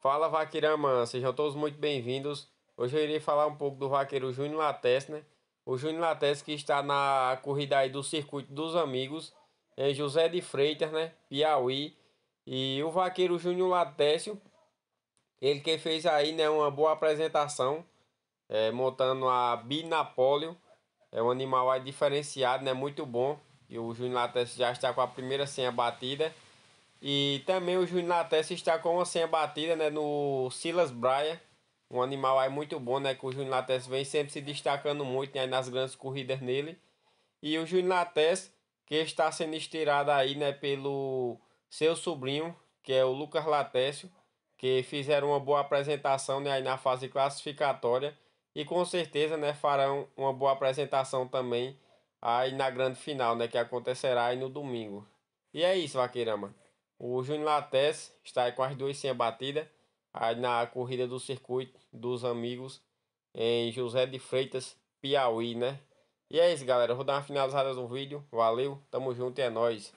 Fala Vaquirama, sejam todos muito bem-vindos. Hoje eu irei falar um pouco do vaqueiro Júnior Lattes, né? O Júnior Lattes que está na corrida aí do Circuito dos Amigos, é José de Freitas, né? Piauí. E o vaqueiro Júnior Latécio, ele que fez aí né, uma boa apresentação, é, montando a Binapólio. É um animal aí diferenciado, né? Muito bom. E o Júnior Lattes já está com a primeira senha batida. E também o Júnior Natessa está com uma senha batida né, no Silas Braia. Um animal aí muito bom, né? Que o Júnior Natessa vem sempre se destacando muito né, nas grandes corridas nele. E o Júnior Natessa, que está sendo estirado aí, né? Pelo seu sobrinho, que é o Lucas Latécio, que fizeram uma boa apresentação né, aí na fase classificatória. E com certeza, né? Farão uma boa apresentação também aí na grande final, né? Que acontecerá aí no domingo. E é isso, Vaqueirama. O Júnior Lattes está com as duas sem a batida na corrida do circuito dos amigos em José de Freitas, Piauí, né? E é isso, galera. Eu vou dar uma finalizada no vídeo. Valeu, tamo junto e é nóis.